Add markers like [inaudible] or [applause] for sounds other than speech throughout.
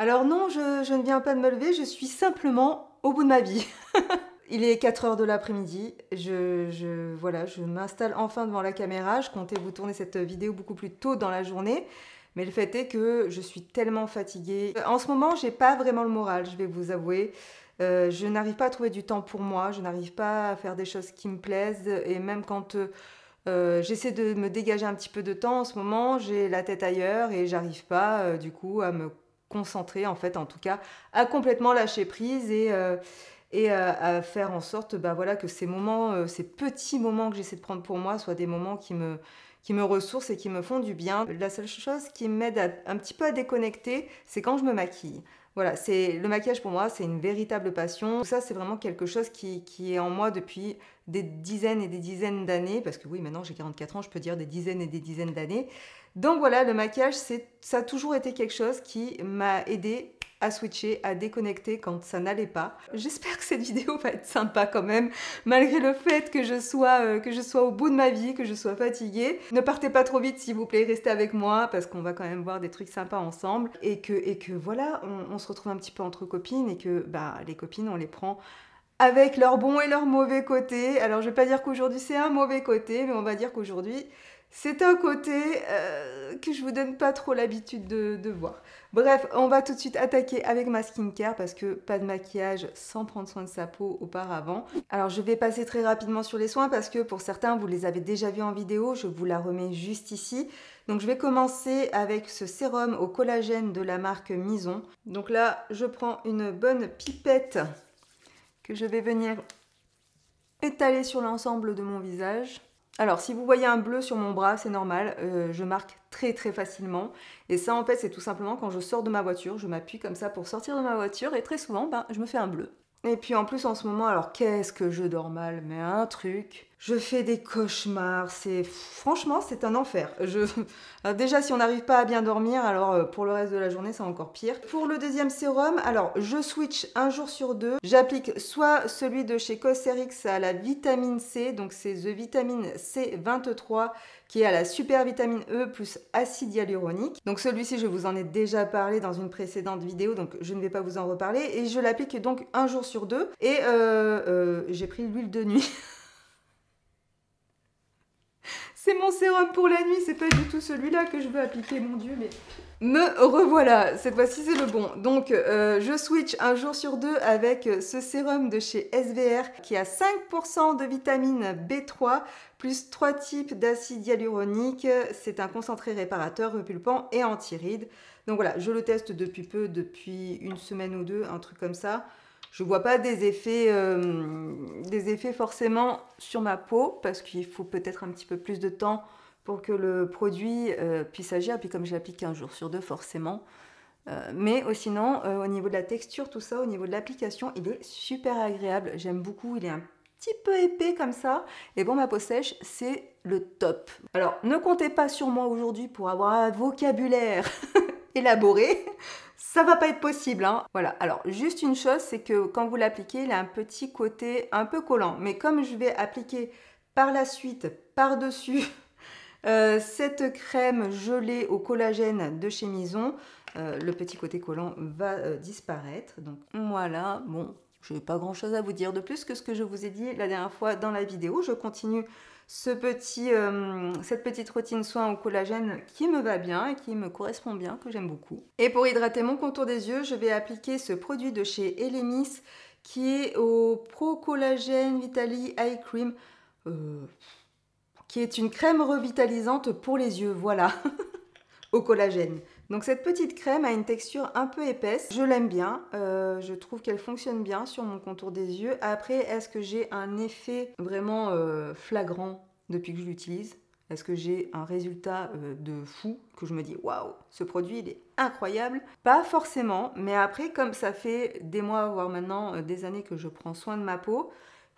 Alors non, je, ne viens pas de me lever, je suis simplement au bout de ma vie. [laughs] Il est 4h de l'après-midi, je, voilà, je m'installe enfin devant la caméra, je comptais vous tourner cette vidéo beaucoup plus tôt dans la journée, mais le fait est que je suis tellement fatiguée. En ce moment, j'ai pas vraiment le moral, je vais vous avouer. Euh, je n'arrive pas à trouver du temps pour moi, je n'arrive pas à faire des choses qui me plaisent, et même quand... Euh, j'essaie de me dégager un petit peu de temps en ce moment, j'ai la tête ailleurs et j'arrive pas euh, du coup à me concentrer en fait en tout cas à complètement lâcher prise et, euh, et euh, à, faire en sorte bah, voilà, que ces moments, euh, ces petits moments que j'essaie de prendre pour moi soient des moments qui me, qui me ressourcent et qui me font du bien. La seule chose qui m'aide un petit peu à déconnecter, c'est quand je me maquille. Voilà, c'est le maquillage pour moi, c'est une véritable passion. ça, c'est vraiment quelque chose qui, est en moi depuis des dizaines et des dizaines d'années, parce que oui, maintenant j'ai 44 ans, je peux dire des dizaines et des dizaines d'années. Donc voilà, le maquillage, ça a toujours été quelque chose qui m'a aidé à switcher, à déconnecter quand ça n'allait pas. J'espère que cette vidéo va être sympa quand même, malgré le fait que je sois, euh, que je sois au bout de ma vie, que je sois fatiguée. Ne partez pas trop vite s'il vous plaît, restez avec moi parce qu'on va quand même voir des trucs sympas ensemble et que, et que voilà, on, se retrouve un petit peu entre copines et que bah, les copines, on les prend avec leurs bons et leurs mauvais côtés. Alors je vais pas dire qu'aujourd'hui c'est un mauvais côté, mais on va dire qu'aujourd'hui c'est un côté euh, que je vous donne pas trop l'habitude de, de, voir. Bref, on va tout de suite attaquer avec ma skincare parce que pas de maquillage sans prendre soin de sa peau auparavant. Alors je vais passer très rapidement sur les soins parce que pour certains vous les avez déjà vus en vidéo, je vous la remets juste ici. Donc je vais commencer avec ce sérum au collagène de la marque Mison. Donc là je prends une bonne pipette que je vais venir étaler sur l'ensemble de mon visage. Alors, si vous voyez un bleu sur mon bras, c'est normal, euh, je marque très très facilement. Et ça, en fait, c'est tout simplement quand je sors de ma voiture, je m'appuie comme ça pour sortir de ma voiture, et très souvent, ben, je me fais un bleu. Et puis en plus, en ce moment, alors qu'est-ce que je dors mal, mais un truc je fais des cauchemars. C'est franchement, c'est un enfer. Je... [laughs] déjà, si on n'arrive pas à bien dormir, alors euh, pour le reste de la journée, c'est encore pire. Pour le deuxième sérum, alors je switch un jour sur deux. J'applique soit celui de chez Cosrx à la vitamine C, donc c'est The Vitamine C23 qui est à la super vitamine E plus acide hyaluronique. Donc celui-ci, je vous en ai déjà parlé dans une précédente vidéo, donc je ne vais pas vous en reparler. Et je l'applique donc un jour sur deux. Et euh, euh, j'ai pris l'huile de nuit. [laughs] mon sérum pour la nuit, c'est pas du tout celui-là que je veux appliquer, mon dieu, mais... Me revoilà, cette fois-ci c'est le bon. Donc euh, je switch un jour sur deux avec euh, ce sérum de chez SVR qui a 5% de vitamine B3 plus 3 types d'acide hyaluronique. C'est un concentré réparateur, repulpant et anti-rides. Donc voilà, je le teste depuis peu, depuis une semaine ou deux, un truc comme ça. Je ne vois pas des effets, euh, des effets forcément sur ma peau parce qu'il faut peut-être un petit peu plus de temps pour que le produit euh, puisse agir. Puis comme je l'applique un jour sur deux, forcément. Euh, mais oh, sinon, au niveau de la texture, tout ça, au niveau de l'application, il est super agréable. J'aime beaucoup. Il est un petit peu épais comme ça. Et bon, ma peau sèche, c'est le top. Alors, ne comptez pas sur moi aujourd'hui pour avoir un vocabulaire [laughs] élaboré ça va pas être possible. Hein. Voilà, alors juste une chose, c'est que quand vous l'appliquez, il a un petit côté un peu collant. Mais comme je vais appliquer par la suite, par-dessus, [laughs] euh, cette crème gelée au collagène de chez Mison, euh, le petit côté collant va euh, disparaître. Donc voilà, bon, je n'ai pas grand-chose à vous dire de plus que ce que je vous ai dit la dernière fois dans la vidéo. Je continue ce petit, euh, cette petite routine soin au collagène qui me va bien et qui me correspond bien, que j'aime beaucoup. Et pour hydrater mon contour des yeux, je vais appliquer ce produit de chez Elemis qui est au Pro Collagen Vitali Eye Cream, euh, qui est une crème revitalisante pour les yeux, voilà, [laughs] au collagène. Donc cette petite crème a une texture un peu épaisse. Je l'aime bien, euh, je trouve qu'elle fonctionne bien sur mon contour des yeux. Après, est-ce que j'ai un effet vraiment euh, flagrant depuis que je l'utilise est-ce que j'ai un résultat euh, de fou que je me dis waouh, ce produit il est incroyable Pas forcément, mais après comme ça fait des mois voire maintenant des années que je prends soin de ma peau,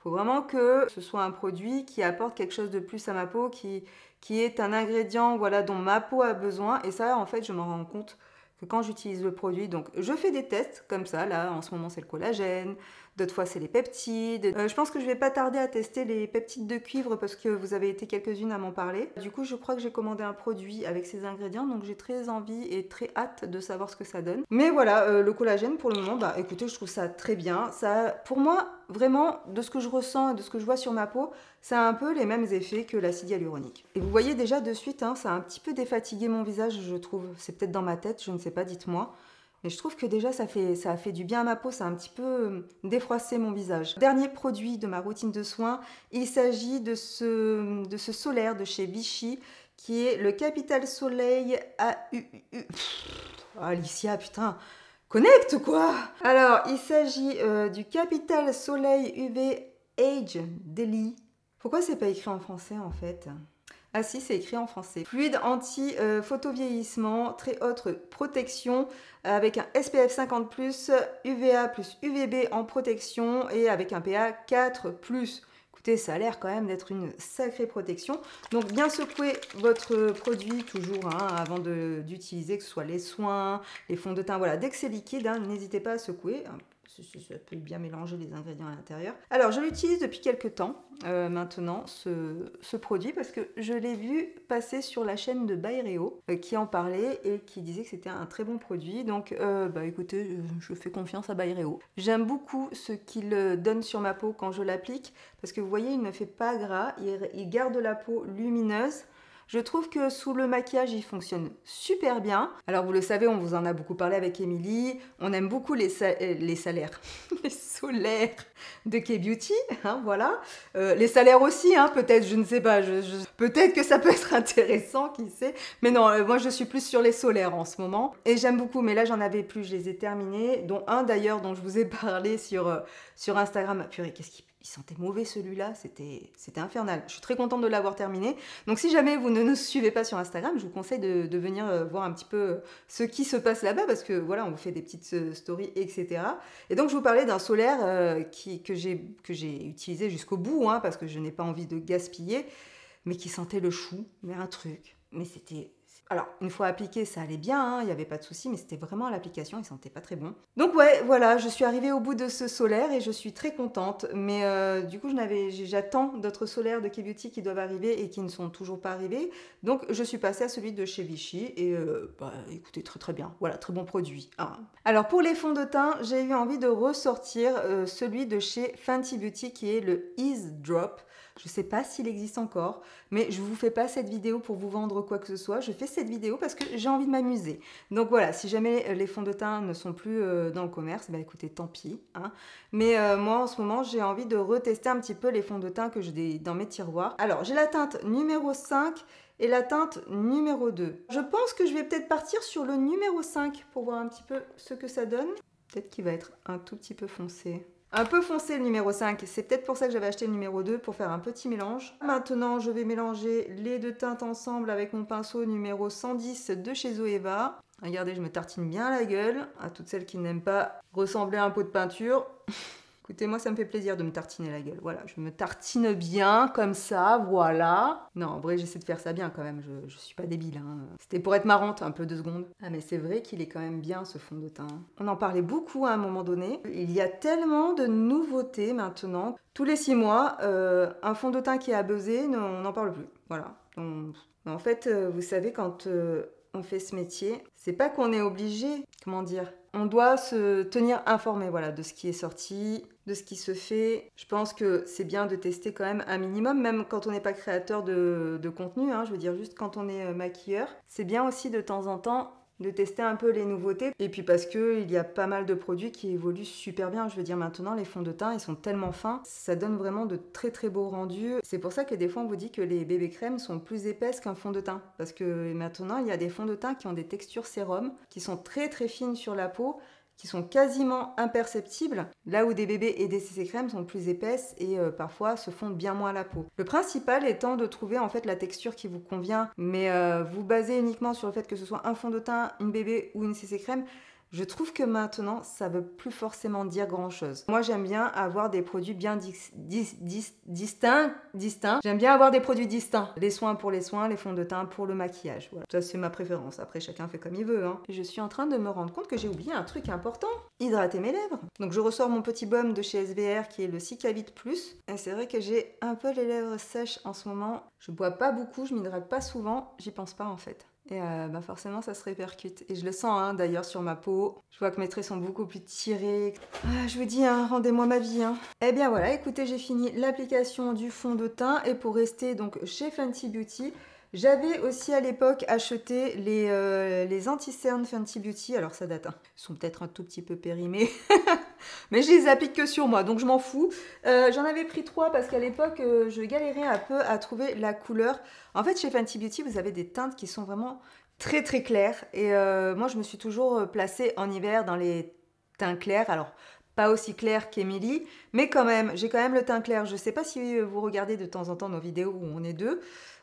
faut vraiment que ce soit un produit qui apporte quelque chose de plus à ma peau, qui, qui est un ingrédient voilà, dont ma peau a besoin. Et ça, en fait, je m'en rends compte que quand j'utilise le produit. Donc, je fais des tests comme ça. Là, en ce moment, c'est le collagène d'autres fois c'est les peptides. Euh, je pense que je vais pas tarder à tester les peptides de cuivre parce que vous avez été quelques-unes à m'en parler. Du coup je crois que j'ai commandé un produit avec ces ingrédients donc j'ai très envie et très hâte de savoir ce que ça donne. Mais voilà, euh, le collagène pour le moment, bah écoutez je trouve ça très bien. Ça, pour moi vraiment de ce que je ressens et de ce que je vois sur ma peau, ça a un peu les mêmes effets que l'acide hyaluronique. Et vous voyez déjà de suite, hein, ça a un petit peu défatigué mon visage je trouve. C'est peut-être dans ma tête, je ne sais pas, dites-moi. Mais je trouve que déjà, ça fait, ça fait du bien à ma peau, ça a un petit peu euh, défroissé mon visage. Dernier produit de ma routine de soins, il s'agit de ce, de ce solaire de chez Vichy, qui est le Capital Soleil AUU. Alicia, putain, connecte quoi Alors, il s'agit euh, du Capital Soleil UV Age Daily. Pourquoi c'est pas écrit en français en fait ah si, c'est écrit en français. Fluide anti-photovieillissement, très haute protection, avec un SPF 50+, UVA plus UVB en protection et avec un PA 4+. Écoutez, ça a l'air quand même d'être une sacrée protection. Donc bien secouer votre produit toujours hein, avant d'utiliser, que ce soit les soins, les fonds de teint. Voilà, dès que c'est liquide, hein, n'hésitez pas à secouer ça peut bien mélanger les ingrédients à l'intérieur. Alors, je l'utilise depuis quelques temps euh, maintenant, ce, produit, parce que je l'ai vu passer sur la chaîne de Bayreo euh, qui en parlait et qui disait que c'était un très bon produit. Donc, euh, bah, écoutez, je fais confiance à Bayreo. J'aime beaucoup ce qu'il donne sur ma peau quand je l'applique, parce que vous voyez, il ne fait pas gras, il garde la peau lumineuse je trouve que sous le maquillage, il fonctionne super bien. Alors vous le savez, on vous en a beaucoup parlé avec Émilie. On aime beaucoup les, euh, les salaires, [laughs] les solaires de K-Beauty, hein, voilà. Euh, les salaires aussi, hein, peut-être, je ne sais pas. Peut-être que ça peut être intéressant, qui sait. Mais non, euh, moi je suis plus sur les solaires en ce moment. Et j'aime beaucoup, mais là j'en avais plus, je les ai terminés. Dont un d'ailleurs dont je vous ai [laughs] parlé sur, sur Instagram. Ah, purée, qu'est-ce qui il sentait mauvais celui-là, c'était infernal. Je suis très contente de l'avoir terminé. Donc si jamais vous ne nous suivez pas sur Instagram, je vous conseille de, venir euh, voir un petit peu euh, ce qui se passe là-bas, parce que voilà, on vous fait des petites euh, stories, etc. Et donc je vous parlais d'un solaire que j'ai utilisé jusqu'au bout, hein, parce que je n'ai pas envie de gaspiller, mais qui sentait le chou, mais un truc. Mais c'était alors, une fois appliqué, ça allait bien, hein, il n'y avait pas de souci, mais c'était vraiment l'application, il sentait pas très bon. Donc ouais, voilà, je suis arrivée au bout de ce solaire et je suis très contente, mais euh, du coup, j'attends d'autres solaires de K-Beauty qui doivent arriver et qui ne sont toujours pas arrivés. Donc, je suis passée à celui de chez Vichy et euh, bah, écoutez, très très bien, voilà, très bon produit. Hein. Alors, pour les fonds de teint, j'ai eu envie de ressortir euh, celui de chez Fenty Beauty qui est le Ease Drop. Je ne sais pas s'il existe encore, mais je ne vous fais pas cette vidéo pour vous vendre quoi que ce soit. Je fais cette vidéo parce que j'ai envie de m'amuser. Donc voilà, si jamais euh, les fonds de teint ne sont plus euh, dans le commerce, bah écoutez, tant pis. Hein. Mais euh, moi, en ce moment, j'ai envie de retester un petit peu les fonds de teint que j'ai dans mes tiroirs. Alors, j'ai la teinte numéro 5 et la teinte numéro 2. Je pense que je vais peut-être partir sur le numéro 5 pour voir un petit peu ce que ça donne. Peut-être qu'il va être un tout petit peu foncé un peu foncé le numéro 5. C'est peut-être pour ça que j'avais acheté le numéro 2 pour faire un petit mélange. Maintenant, je vais mélanger les deux teintes ensemble avec mon pinceau numéro 110 de chez Oeva. Regardez, je me tartine bien la gueule. À toutes celles qui n'aiment pas ressembler à un pot de peinture. [laughs] Écoutez, moi, ça me fait plaisir de me tartiner la gueule. Voilà, je me tartine bien, comme ça, voilà. Non, en vrai, j'essaie de faire ça bien quand même. Je, je suis pas débile. Hein. C'était pour être marrante, un peu deux secondes. Ah, mais c'est vrai qu'il est quand même bien ce fond de teint. On en parlait beaucoup hein, à un moment donné. Il y a tellement de nouveautés maintenant. Tous les six mois, euh, un fond de teint qui est buzzé, on n'en parle plus. Voilà. En fait, euh, vous savez, quand. Euh, on fait ce métier, c'est pas qu'on est obligé, comment dire, on doit se tenir informé voilà, de ce qui est sorti, de ce qui se fait. Je pense que c'est bien de tester quand même un minimum, même quand on n'est pas créateur de, contenu, hein. je veux dire juste quand on est euh, maquilleur. C'est bien aussi de temps en temps de tester un peu les nouveautés. Et puis parce qu'il y a pas mal de produits qui évoluent super bien. Je veux dire, maintenant, les fonds de teint, ils sont tellement fins. Ça donne vraiment de très très beaux rendus. C'est pour ça que des fois, on vous dit que les bébés crèmes sont plus épaisses qu'un fond de teint. Parce que maintenant, il y a des fonds de teint qui ont des textures sérum, qui sont très très fines sur la peau qui sont quasiment imperceptibles, là où des bébés et des CC crèmes sont plus épaisses et euh, parfois se fondent bien moins à la peau. Le principal étant de trouver en fait la texture qui vous convient, mais euh, vous basez uniquement sur le fait que ce soit un fond de teint, une bébé ou une CC crème, je trouve que maintenant, ça veut plus forcément dire grand-chose. Moi, j'aime bien avoir des produits bien distincts. distincts. J'aime bien avoir des produits distincts. Les soins pour les soins, les fonds de teint pour le maquillage. Voilà. Ça, c'est ma préférence. Après, chacun fait comme il veut. Hein. Je suis en train de me rendre compte que j'ai oublié un truc important. Hydrater mes lèvres. Donc, je ressors mon petit baume de chez SVR qui est le Cicavit Plus. Et c'est vrai que j'ai un peu les lèvres sèches en ce moment. Je bois pas beaucoup, je m'hydrate pas souvent. J'y pense pas, en fait. Et euh, bah, forcément, ça se répercute. Et je le sens hein, d'ailleurs sur ma peau. Je vois que mes traits sont beaucoup plus tirés. Ah, je vous dis, hein, rendez-moi ma vie. Hein. Eh Et bien voilà, écoutez, j'ai fini l'application du fond de teint. Et pour rester donc chez Fenty Beauty, j'avais aussi à l'époque acheté les, euh, les anti-cernes Fenty Beauty. Alors ça date, hein. ils sont peut-être un tout petit peu périmés. [laughs] Mais je les applique que sur moi, donc je m'en fous. Euh, j'en avais pris trois parce qu'à l'époque, euh, je galérais un peu à trouver la couleur. En fait, chez Fenty Beauty, vous avez des teintes qui sont vraiment très très claires. Et moi, je me suis toujours placée en hiver dans les teints clairs. Alors, pas aussi clair qu'Emilie, mais quand même, j'ai quand même le teint clair. Je ne sais pas si vous regardez de temps en temps nos vidéos où on est deux.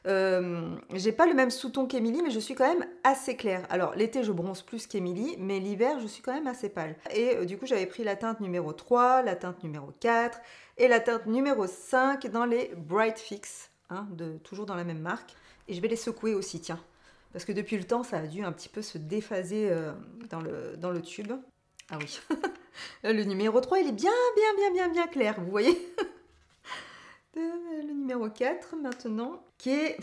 Euh, j'ai pas le même sous-ton qu'Émilie, mais je suis quand même assez claire. Alors l'été, je bronze plus qu'Emily, mais l'hiver, je suis quand même assez pâle. Et euh, du coup, j'avais pris la teinte numéro 3, la teinte numéro 4 et la teinte numéro 5 dans les Bright Fix, hein, de, toujours dans la même marque. Et je vais les secouer aussi, tiens. Parce que depuis le temps, ça a dû un petit peu se déphaser euh, dans, le, dans le tube. Ah oui. [laughs] le numéro 3, il est bien, bien, bien, bien, bien clair, vous voyez [laughs] Le numéro 4 maintenant qui est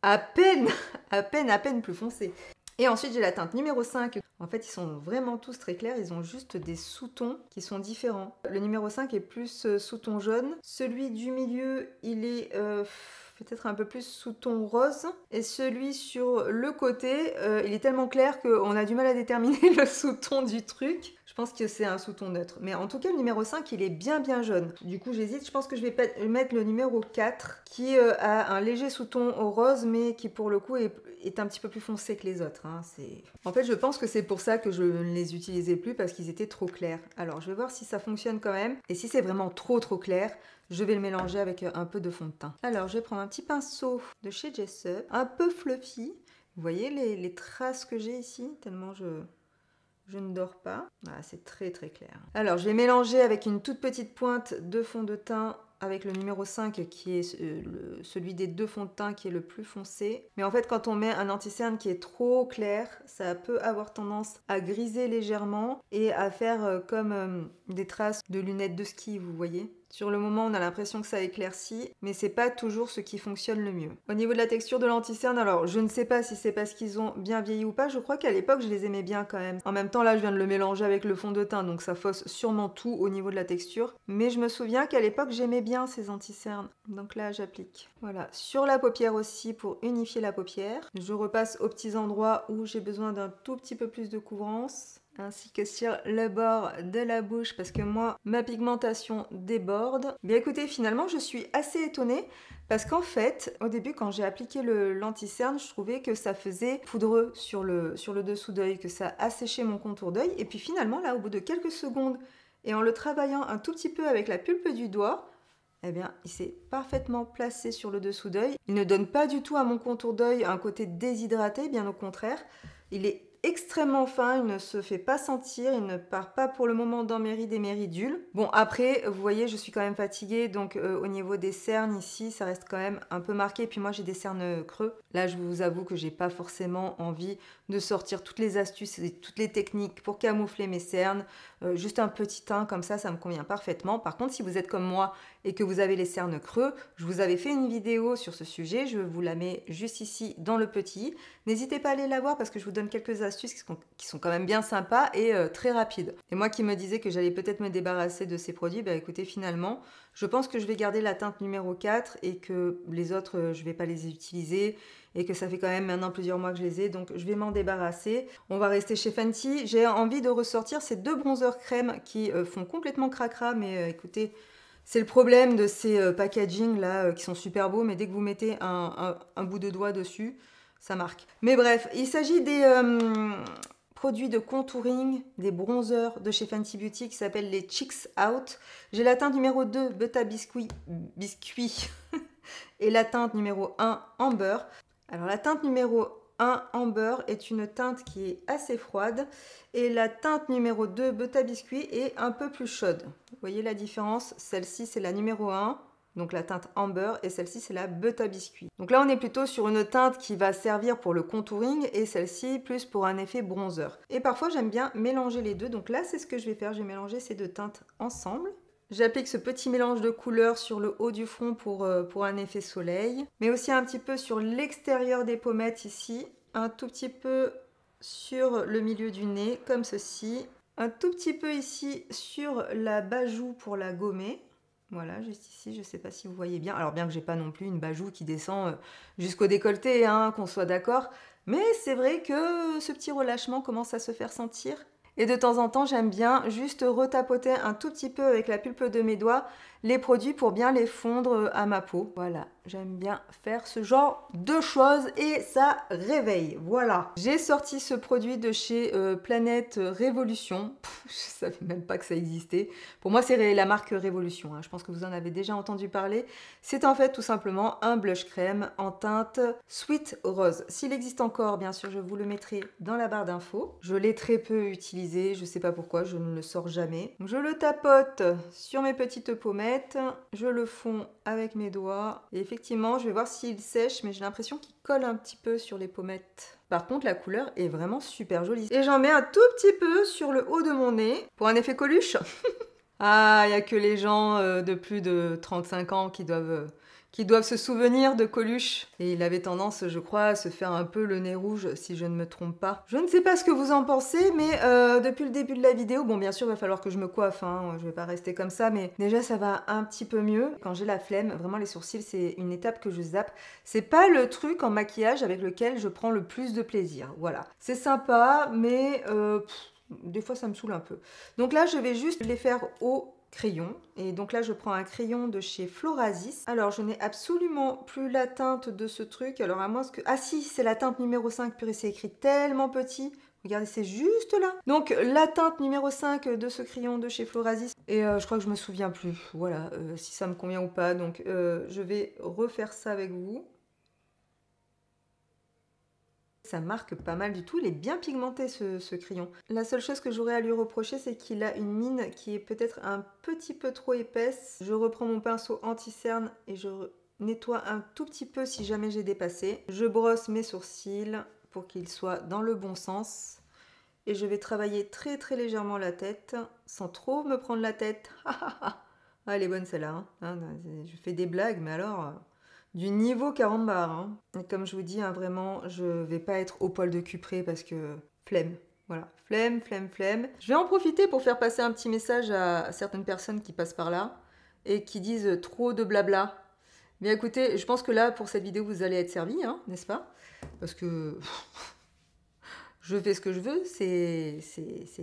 à peine, [laughs] à peine, à peine plus foncé. Et ensuite, j'ai la teinte numéro 5. En fait, ils sont vraiment tous très clairs. Ils ont juste des sous-tons qui sont différents. Le numéro 5 est plus euh, sous-ton jaune. Celui du milieu, il est euh, peut-être un peu plus sous-ton rose. Et celui sur le côté, euh, il est tellement clair qu'on a du mal à déterminer [laughs] le sous-ton du truc. Je pense que c'est un sous-ton neutre. Mais en tout cas, le numéro 5, il est bien bien jaune. Du coup, j'hésite. Je pense que je vais mettre le numéro 4 qui euh, a un léger sous-ton rose, mais qui pour le coup est, un petit peu plus foncé que les autres. Hein. En fait, je pense que c'est pour ça que je ne les utilisais plus parce qu'ils étaient trop clairs. Alors, je vais voir si ça fonctionne quand même. Et si c'est vraiment trop trop clair, je vais le mélanger avec euh, un peu de fond de teint. Alors, je vais prendre un petit pinceau de chez Jessup, un peu fluffy. Vous voyez les traces que j'ai ici Tellement je, je ne dors pas. c'est très très clair. Alors, je vais mélanger avec une toute petite pointe de fond de teint avec le numéro 5 qui est euh, celui des deux fonds de teint qui est le plus foncé. Mais en fait quand on met un anti-cerne qui est trop clair, ça peut avoir tendance à griser légèrement et à faire euh, comme euh, des traces de lunettes de ski, vous voyez. Sur le moment, on a l'impression que ça éclaircit, mais c'est pas toujours ce qui fonctionne le mieux. Au niveau de la texture de l'anticerne, alors je ne sais pas si c'est parce qu'ils ont bien vieilli ou pas, je crois qu'à l'époque je les aimais bien quand même. En même temps, là je viens de le mélanger avec le fond de teint, donc ça fausse sûrement tout au niveau de la texture. Mais je me souviens qu'à l'époque j'aimais bien ces anticernes, donc là j'applique. Voilà, sur la paupière aussi pour unifier la paupière. Je repasse aux petits endroits où j'ai besoin d'un tout petit peu plus de couvrance ainsi que sur le bord de la bouche parce que moi ma pigmentation déborde. Bien écoutez finalement je suis assez étonnée parce qu'en fait au début quand j'ai appliqué le l'anticerne je trouvais que ça faisait poudreux sur le, sur le dessous d'œil, que ça asséchait mon contour d'œil et puis finalement là au bout de quelques secondes et en le travaillant un tout petit peu avec la pulpe du doigt, eh bien, il s'est parfaitement placé sur le dessous d'œil. Il ne donne pas du tout à mon contour d'œil un côté déshydraté, bien au contraire. Il est extrêmement fin, il ne se fait pas sentir, il ne part pas pour le moment dans mes rides et ridules. Bon après, vous voyez, je suis quand même fatiguée, donc euh, au niveau des cernes ici, ça reste quand même un peu marqué. Puis moi j'ai des cernes creux. Là, je vous avoue que j'ai pas forcément envie de sortir toutes les astuces et toutes les techniques pour camoufler mes cernes. Euh, juste un petit teint comme ça, ça me convient parfaitement. Par contre, si vous êtes comme moi et que vous avez les cernes creux, je vous avais fait une vidéo sur ce sujet, je vous la mets juste ici dans le petit. N'hésitez pas à aller la voir parce que je vous donne quelques astuces qui sont, quand même bien sympas et euh, très rapides. Et moi qui me disais que j'allais peut-être me débarrasser de ces produits, bah écoutez, finalement, je pense que je vais garder la teinte numéro 4 et que les autres, euh, je vais pas les utiliser et que ça fait quand même maintenant plusieurs mois que je les ai, donc je vais m'en débarrasser. On va rester chez Fenty. J'ai envie de ressortir ces deux bronzers crème qui euh, font complètement cracra, mais écoutez, c'est le problème de ces packaging là qui sont super beaux, mais dès que vous mettez un bout de doigt dessus, ça marque. Mais bref, il s'agit des euh, produits de contouring, des bronzeurs de chez Fenty Beauty qui s'appellent les Chicks Out. J'ai la teinte numéro 2, Beta Biscuit, biscuit [laughs] et la teinte numéro 1, Amber. Alors la teinte numéro 1 Amber est une teinte qui est assez froide et la teinte numéro 2 Beta Biscuit est un peu plus chaude. Vous voyez la différence Celle-ci c'est la numéro 1 donc la teinte Amber, et celle-ci c'est la Butta Biscuit. Donc là on est plutôt sur une teinte qui va servir pour le contouring, et celle-ci plus pour un effet bronzer. Et parfois j'aime bien mélanger les deux, donc là c'est ce que je vais faire, je vais mélanger ces deux teintes ensemble. J'applique ce petit mélange de couleurs sur le haut du front pour, euh, un effet soleil, mais aussi un petit peu sur l'extérieur des pommettes ici, un tout petit peu sur le milieu du nez, comme ceci, un tout petit peu ici sur la bajou pour la gommer, voilà, juste ici, je ne sais pas si vous voyez bien. Alors bien que j'ai pas non plus une bajoue qui descend euh, jusqu'au décolleté, hein, qu'on soit d'accord. Mais c'est vrai que ce petit relâchement commence à se faire sentir. Et de temps en temps, j'aime bien juste retapoter un tout petit peu avec la pulpe de mes doigts les produits pour bien les fondre euh, à ma peau. Voilà, j'aime bien faire ce genre de choses et ça réveille. Voilà. J'ai sorti ce produit de chez euh, Planète Révolution. Je je savais même pas que ça existait. Pour moi, c'est la marque Révolution. Hein. Je pense que vous en avez déjà entendu parler. C'est en fait tout simplement un blush crème en teinte Sweet Rose. S'il existe encore, bien sûr, je vous le mettrai dans la barre d'infos. Je l'ai très peu utilisé. Je ne sais pas pourquoi. Je ne le sors jamais. Je le tapote sur mes petites pommettes je le fonds avec mes doigts. Et effectivement, je vais voir s'il sèche, mais j'ai l'impression qu'il colle un petit peu sur les pommettes. Par contre, la couleur est vraiment super jolie. Et j'en mets un tout petit peu sur le haut de mon nez pour un effet coluche. [laughs] ah, il n'y a que les gens euh, de plus de 35 ans qui doivent euh, qui doivent se souvenir de Coluche. Et il avait tendance, je crois, à se faire un peu le nez rouge, si je ne me trompe pas. Je ne sais pas ce que vous en pensez, mais euh, depuis le début de la vidéo, bon, bien sûr, il va falloir que je me coiffe, hein, je vais pas rester comme ça, mais déjà, ça va un petit peu mieux. Quand j'ai la flemme, vraiment, les sourcils, c'est une étape que je zappe. C'est pas le truc en maquillage avec lequel je prends le plus de plaisir, voilà. C'est sympa, mais... Euh, des fois, ça me saoule un peu. Donc là, je vais juste les faire au crayon. Et donc là, je prends un crayon de chez Florasis. Alors, je n'ai absolument plus la teinte de ce truc. Alors, à moins que... Ah si, c'est la teinte numéro 5. Purée, c'est écrit tellement petit. Regardez, c'est juste là. Donc, la teinte numéro 5 de ce crayon de chez Florasis. Et euh, je crois que je me souviens plus. Voilà, euh, si ça me convient ou pas. Donc, euh, je vais refaire ça avec vous ça marque pas mal du tout. Il est bien pigmenté ce, crayon. La seule chose que j'aurais à lui reprocher, c'est qu'il a une mine qui est peut-être un petit peu trop épaisse. Je reprends mon pinceau anti-cerne et je nettoie un tout petit peu si jamais j'ai dépassé. Je brosse mes sourcils pour qu'ils soient dans le bon sens. Et je vais travailler très très légèrement la tête, sans trop me prendre la tête. [laughs] ah, elle ah, ah. est bonne celle-là. Hein. Hein, je fais des blagues, mais alors... Euh, du niveau 40 Hein. Et comme je vous dis, hein, vraiment, je vais pas être au poil de cupré parce que flemme. Voilà, flemme, flemme, flemme. Je vais en profiter pour faire passer un petit message à certaines personnes qui passent par là et qui disent trop de blabla. Mais écoutez, je pense que là, pour cette vidéo, vous allez être servi, hein, n'est-ce pas Parce que [laughs] je fais ce que je veux, c'est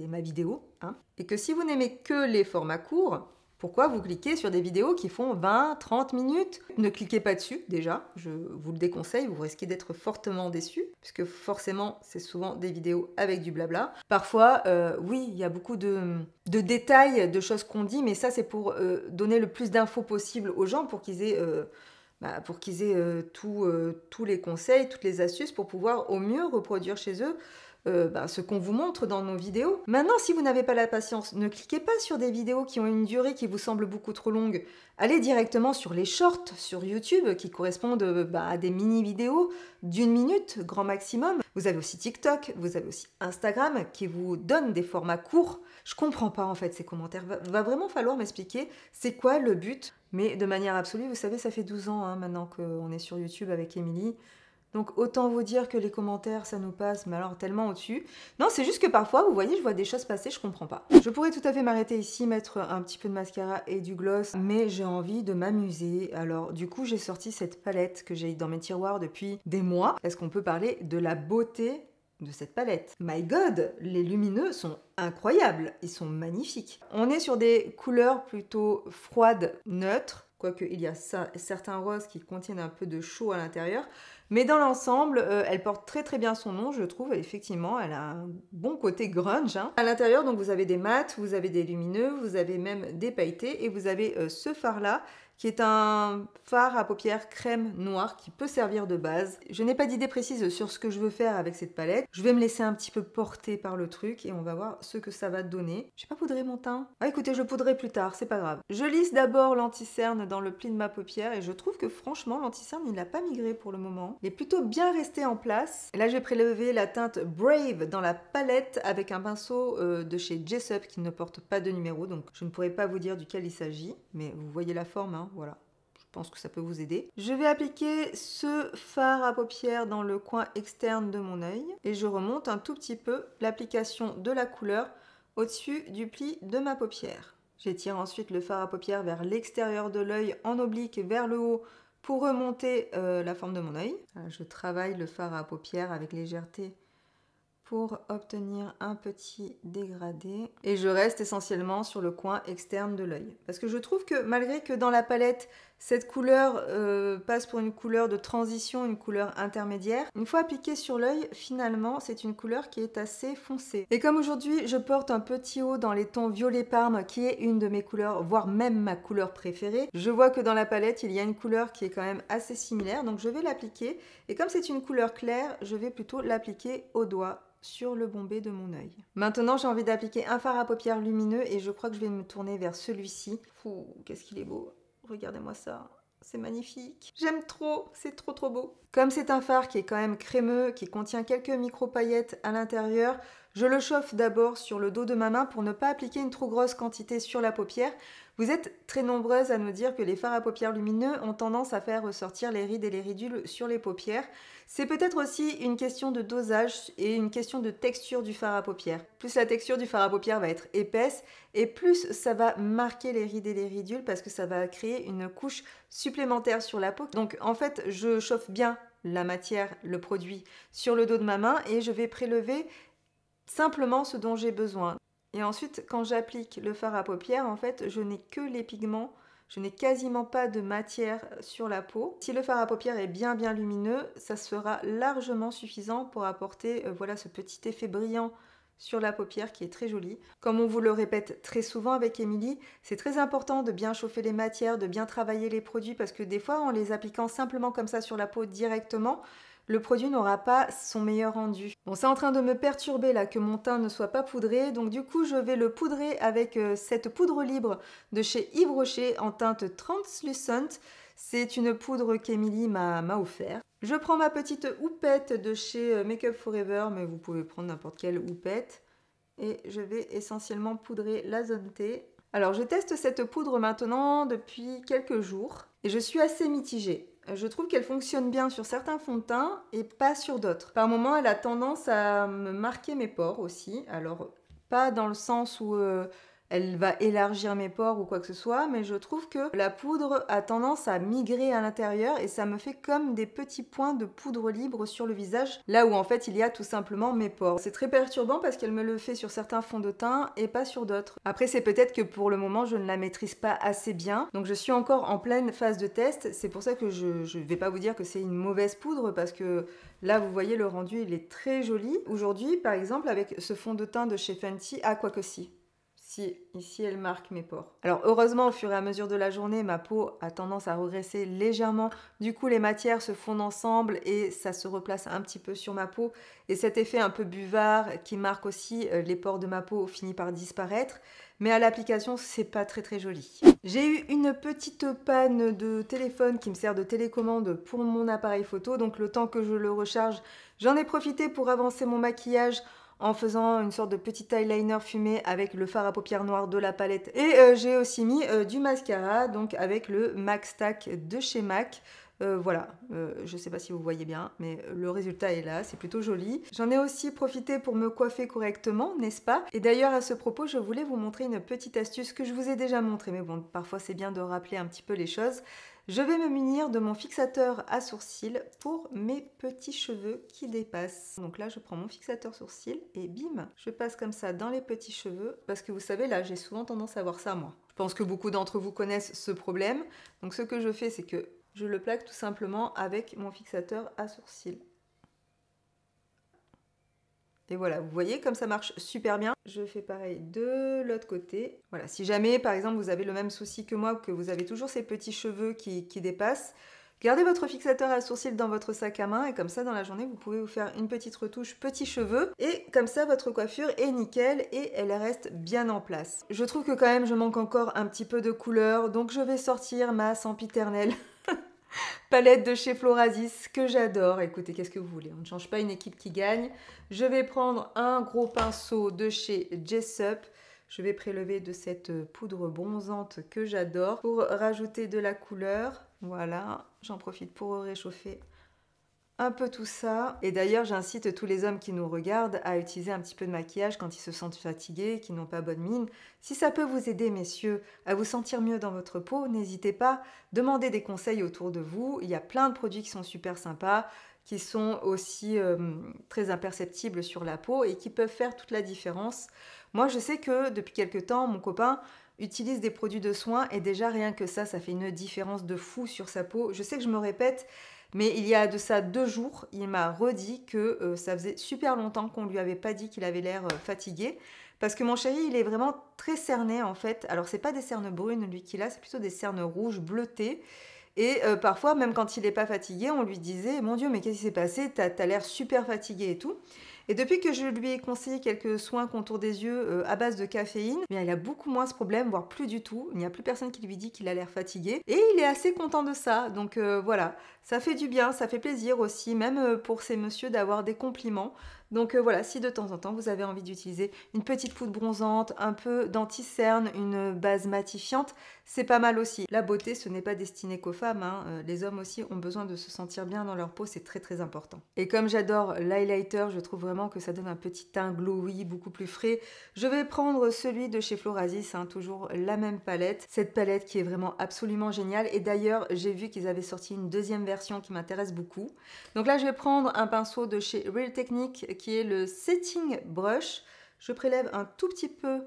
ma vidéo. Hein. Et que si vous n'aimez que les formats courts, pourquoi vous cliquez sur des vidéos qui font 20, 30 minutes Ne cliquez pas dessus déjà, je vous le déconseille, vous risquez d'être fortement déçu, puisque forcément c'est souvent des vidéos avec du blabla. Parfois, euh, oui, il y a beaucoup de, détails, de choses qu'on dit, mais ça c'est pour euh, donner le plus d'infos possible aux gens pour qu'ils aient... Euh, bah, pour qu'ils aient tous les conseils, toutes les astuces pour pouvoir au mieux reproduire chez eux euh, ben, ce qu'on vous montre dans nos vidéos. Maintenant, si vous n'avez pas la patience, ne cliquez pas sur des vidéos qui ont une durée qui vous semble beaucoup trop longue. Allez directement sur les shorts sur YouTube qui correspondent euh, ben, à des mini-vidéos d'une minute, grand maximum. Vous avez aussi TikTok, vous avez aussi Instagram qui vous donne des formats courts. Je comprends pas en fait ces commentaires. Va, va vraiment falloir m'expliquer c'est quoi le but. Mais de manière absolue, vous savez, ça fait 12 ans hein, maintenant qu'on est sur YouTube avec Émilie. Donc autant vous dire que les commentaires, ça nous passe, mais alors tellement au-dessus. Non, c'est juste que parfois, vous voyez, je vois des choses passer, je comprends pas. Je pourrais tout à fait m'arrêter ici, mettre un petit peu de mascara et du gloss, mais j'ai envie de m'amuser. Alors du coup, j'ai sorti cette palette que j'ai dans mes tiroirs depuis des mois. Est-ce qu'on peut parler de la beauté de cette palette. My god, les lumineux sont incroyables, ils sont magnifiques. On est sur des couleurs plutôt froides, neutres, quoique il y a certains roses qui contiennent un peu de chaud à l'intérieur. Mais dans l'ensemble, euh, elle porte très très bien son nom, je trouve. effectivement, elle a un bon côté grunge. Hein. À l'intérieur, donc vous avez des mats, vous avez des lumineux, vous avez même des pailletés et vous avez euh, ce phare là qui est un fard à paupières crème noire qui peut servir de base. Je n'ai pas d'idée précise sur ce que je veux faire avec cette palette. Je vais me laisser un petit peu porter par le truc et on va voir ce que ça va donner. Je J'ai pas poudré mon teint. Ah écoutez, je poudrerai plus tard, c'est pas grave. Je lisse d'abord l'anticerne dans le pli de ma paupière et je trouve que franchement l'anticerne il n'a pas migré pour le moment. Il est plutôt bien resté en place. Et là j'ai prélevé la teinte Brave dans la palette avec un pinceau euh, de chez Jessup qui ne porte pas de numéro donc je ne pourrais pas vous dire duquel il s'agit mais vous voyez la forme hein Hein, voilà. Je pense que ça peut vous aider. Je vais appliquer ce fard à paupières dans le coin externe de mon œil et je remonte un tout petit peu l'application de la couleur au-dessus du pli de ma paupière. J'étire ensuite le fard à paupières vers l'extérieur de l'œil en oblique vers le haut pour remonter euh, la forme de mon œil. Euh, je travaille le fard à paupières avec légèreté pour obtenir un petit dégradé. Et je reste essentiellement sur le coin externe de l'œil. Parce que je trouve que malgré que dans la palette, cette couleur euh, passe pour une couleur de transition, une couleur intermédiaire. Une fois appliquée sur l'œil, finalement, c'est une couleur qui est assez foncée. Et comme aujourd'hui, je porte un petit haut dans les tons violet parme, qui est une de mes couleurs, voire même ma couleur préférée, je vois que dans la palette, il y a une couleur qui est quand même assez similaire, donc je vais l'appliquer. Et comme c'est une couleur claire, je vais plutôt l'appliquer au doigt sur le bombé de mon œil. Maintenant, j'ai envie d'appliquer un fard à paupières lumineux et je crois que je vais me tourner vers celui-ci. Qu'est-ce qu'il est beau Regardez-moi ça. C'est magnifique. J'aime trop, c'est trop trop beau. Comme c'est un fard qui est quand même crémeux, qui contient quelques micro-paillettes à l'intérieur, je le chauffe d'abord sur le dos de ma main pour ne pas appliquer une trop grosse quantité sur la paupière. Vous êtes très nombreuses à nous dire que les fards à paupières lumineux ont tendance à faire ressortir les rides et les ridules sur les paupières. C'est peut-être aussi une question de dosage et une question de texture du fard à paupières. Plus la texture du fard à paupières va être épaisse et plus ça va marquer les rides et les ridules parce que ça va créer une couche supplémentaire sur la peau. Donc en fait, je chauffe bien la matière, le produit sur le dos de ma main et je vais prélever simplement ce dont j'ai besoin. Et ensuite, quand j'applique le fard à paupières, en fait, je n'ai que les pigments, je n'ai quasiment pas de matière sur la peau. Si le fard à paupières est bien bien lumineux, ça sera largement suffisant pour apporter euh, voilà ce petit effet brillant sur la paupière qui est très jolie. Comme on vous le répète très souvent avec Émilie, c'est très important de bien chauffer les matières, de bien travailler les produits parce que des fois en les appliquant simplement comme ça sur la peau directement, le produit n'aura pas son meilleur rendu. Bon, c'est en train de me perturber là que mon teint ne soit pas poudré, donc du coup je vais le poudrer avec euh, cette poudre libre de chez Yves Rocher en teinte translucent. C'est une poudre qu'Emilie m'a offert. Je prends ma petite houppette de chez euh, Make Makeup Forever, mais vous pouvez prendre n'importe quelle houppette. Et je vais essentiellement poudrer la zone T. Alors je teste cette poudre maintenant depuis quelques jours et je suis assez mitigée. Euh, je trouve qu'elle fonctionne bien sur certains fonds de teint et pas sur d'autres. Par moments, elle a tendance à me marquer mes pores aussi. Alors, pas dans le sens où euh, elle va élargir mes pores ou quoi que ce soit, mais je trouve que la poudre a tendance à migrer à l'intérieur et ça me fait comme des petits points de poudre libre sur le visage, là où en fait il y a tout simplement mes pores. C'est très perturbant parce qu'elle me le fait sur certains fonds de teint et pas sur d'autres. Après c'est peut-être que pour le moment je ne la maîtrise pas assez bien, donc je suis encore en pleine phase de test, c'est pour ça que je ne vais pas vous dire que c'est une mauvaise poudre parce que là vous voyez le rendu il est très joli. Aujourd'hui par exemple avec ce fond de teint de chez Fenty, à quoi que si ici, elle marque mes pores. Alors heureusement, au fur et à mesure de la journée, ma peau a tendance à regresser légèrement. Du coup, les matières se fondent ensemble et ça se replace un petit peu sur ma peau. Et cet effet un peu buvard qui marque aussi euh, les pores de ma peau finit par disparaître. Mais à l'application, c'est pas très très joli. J'ai eu une petite panne de téléphone qui me sert de télécommande pour mon appareil photo. Donc le temps que je le recharge, j'en ai profité pour avancer mon maquillage en faisant une sorte de petit eyeliner fumé avec le fard à paupières noir de la palette. Et euh, j'ai aussi mis euh, du mascara, donc avec le MAC Stack de chez MAC. Euh, voilà, je je sais pas si vous voyez bien, mais le résultat est là, c'est plutôt joli. J'en ai aussi profité pour me coiffer correctement, n'est-ce pas Et d'ailleurs, à ce propos, je voulais vous montrer une petite astuce que je vous ai déjà montrée, mais bon, parfois c'est bien de rappeler un petit peu les choses. Je vais me munir de mon fixateur à sourcils pour mes petits cheveux qui dépassent. Donc là, je prends mon fixateur sourcils et bim, je passe comme ça dans les petits cheveux. Parce que vous savez, là, j'ai souvent tendance à voir ça, moi. Je pense que beaucoup d'entre vous connaissent ce problème. Donc ce que je fais, c'est que je le plaque tout simplement avec mon fixateur à sourcils. Et voilà, vous voyez comme ça marche super bien. Je fais pareil de l'autre côté. Voilà, si jamais par exemple vous avez le même souci que moi, que vous avez toujours ces petits cheveux qui, qui dépassent, gardez votre fixateur à sourcils dans votre sac à main et comme ça dans la journée vous pouvez vous faire une petite retouche petits cheveux et comme ça votre coiffure est nickel et elle reste bien en place. Je trouve que quand même je manque encore un petit peu de couleur donc je vais sortir ma sempiternelle [laughs] palette de chez Florasis que j'adore. Écoutez, qu'est-ce que vous voulez On ne change pas une équipe qui gagne. Je vais prendre un gros pinceau de chez Jessup. Je vais prélever de cette poudre bronzante que j'adore pour rajouter de la couleur. Voilà, j'en profite pour réchauffer un peu tout ça. Et d'ailleurs, j'incite tous les hommes qui nous regardent à utiliser un petit peu de maquillage quand ils se sentent fatigués, qui n'ont pas bonne mine. Si ça peut vous aider, messieurs, à vous sentir mieux dans votre peau, n'hésitez pas, demandez des conseils autour de vous. Il y a plein de produits qui sont super sympas, qui sont aussi euh, très imperceptibles sur la peau et qui peuvent faire toute la différence. Moi, je sais que depuis quelques temps, mon copain utilise des produits de soins et déjà rien que ça, ça fait une différence de fou sur sa peau. Je sais que je me répète, mais il y a de ça deux jours, il m'a redit que euh, ça faisait super longtemps qu'on lui avait pas dit qu'il avait l'air euh, fatigué. Parce que mon chéri, il est vraiment très cerné en fait. Alors c'est pas des cernes brunes lui qu'il a, c'est plutôt des cernes rouges bleutées. Et euh, parfois, même quand il n'est pas fatigué, on lui disait Mon Dieu, mais qu'est-ce qui s'est passé T'as as l'air super fatigué et tout. Et depuis que je lui ai conseillé quelques soins contour des yeux euh, à base de caféine, eh il a beaucoup moins ce problème, voire plus du tout. Il n'y a plus personne qui lui dit qu'il a l'air fatigué. Et il est assez content de ça. Donc euh, voilà, ça fait du bien, ça fait plaisir aussi, même euh, pour ces messieurs, d'avoir des compliments. Donc voilà, si de temps en temps vous avez envie d'utiliser une petite poudre bronzante, un peu d'anti-cerne, une base matifiante, c'est pas mal aussi. La beauté, ce n'est pas destiné qu'aux femmes, hein. euh, les hommes aussi ont besoin de se sentir bien dans leur peau, c'est très très important. Et comme j'adore l'highlighter, je trouve vraiment que ça donne un petit teint glowy, beaucoup plus frais. Je vais prendre celui de chez Florasis, hein, toujours la même palette. Cette palette qui est vraiment absolument géniale. Et d'ailleurs, j'ai vu qu'ils avaient sorti une deuxième version qui m'intéresse beaucoup. Donc là, je vais prendre un pinceau de chez Real Technique qui est le Setting Brush. Je prélève un tout petit peu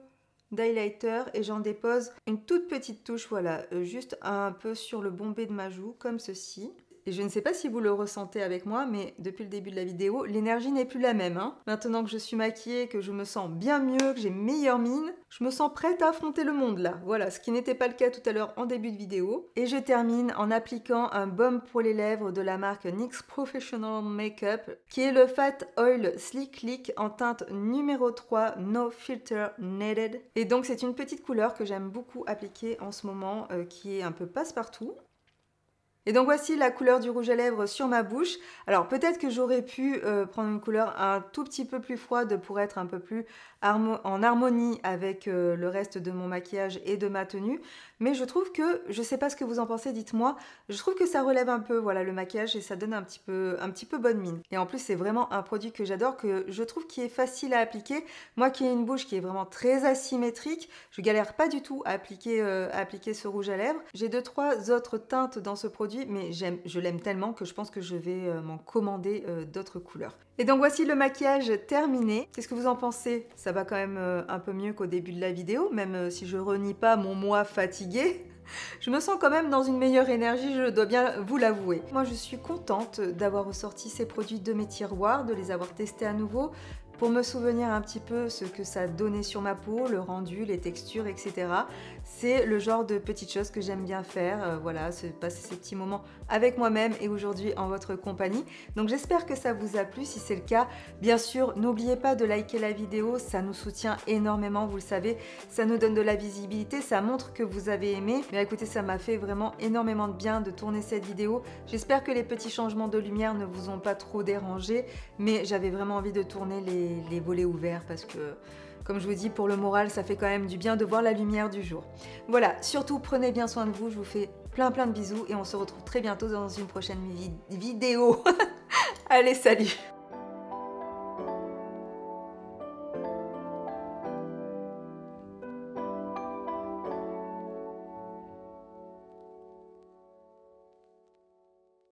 d'highlighter et j'en dépose une toute petite touche, voilà, euh, juste un peu sur le bombé de ma joue, comme ceci. Et je ne sais pas si vous le ressentez avec moi, mais depuis le début de la vidéo, l'énergie n'est plus la même. Hein. Maintenant que je suis maquillée, que je me sens bien mieux, que j'ai meilleure mine, je me sens prête à affronter le monde là. Voilà, ce qui n'était pas le cas tout à l'heure en début de vidéo. Et je termine en appliquant un baume pour les lèvres de la marque NYX Professional Makeup, qui est le Fat Oil Slick Lick en teinte numéro 3 No Filter Needed. Et donc c'est une petite couleur que j'aime beaucoup appliquer en ce moment, euh, qui est un peu passe-partout. Et donc voici la couleur du rouge à lèvres sur ma bouche. Alors peut-être que j'aurais pu euh, prendre une couleur un tout petit peu plus froide pour être un peu plus en harmonie avec euh, le reste de mon maquillage et de ma tenue. Mais je trouve que, je sais pas ce que vous en pensez, dites-moi, je trouve que ça relève un peu, voilà, le maquillage et ça donne un petit peu, un petit peu bonne mine. Et en plus, c'est vraiment un produit que j'adore, que je trouve qui est facile à appliquer. Moi qui ai une bouche qui est vraiment très asymétrique, je galère pas du tout à appliquer, euh, à appliquer ce rouge à lèvres. J'ai deux, trois autres teintes dans ce produit, mais j'aime, je l'aime tellement que je pense que je vais euh, m'en commander euh, d'autres couleurs. Et donc voici le maquillage terminé. Qu'est-ce que vous en pensez Ça va quand même un peu mieux qu'au début de la vidéo, même si je renie pas mon moi fatigué je me sens quand même dans une meilleure énergie, je dois bien vous l'avouer. Moi, je suis contente d'avoir ressorti ces produits de mes tiroirs, de les avoir testés à nouveau, pour me souvenir un petit peu ce que ça donnait sur ma peau, le rendu, les textures, etc. C'est le genre de petites choses que j'aime bien faire, euh, voilà, se passer ces petits moments avec moi-même et aujourd'hui en votre compagnie. Donc j'espère que ça vous a plu, si c'est le cas, bien sûr, n'oubliez pas de liker la vidéo, ça nous soutient énormément, vous le savez, ça nous donne de la visibilité, ça montre que vous avez aimé. Mais écoutez, ça m'a fait vraiment énormément de bien de tourner cette vidéo. J'espère que les petits changements de lumière ne vous ont pas trop dérangé, mais j'avais vraiment envie de tourner les les, volets ouverts parce que comme je vous dis, pour le moral, ça fait quand même du bien de voir la lumière du jour. Voilà, surtout prenez bien soin de vous, je vous fais plein plein de bisous et on se retrouve très bientôt dans une prochaine vidéo. [laughs] Allez, salut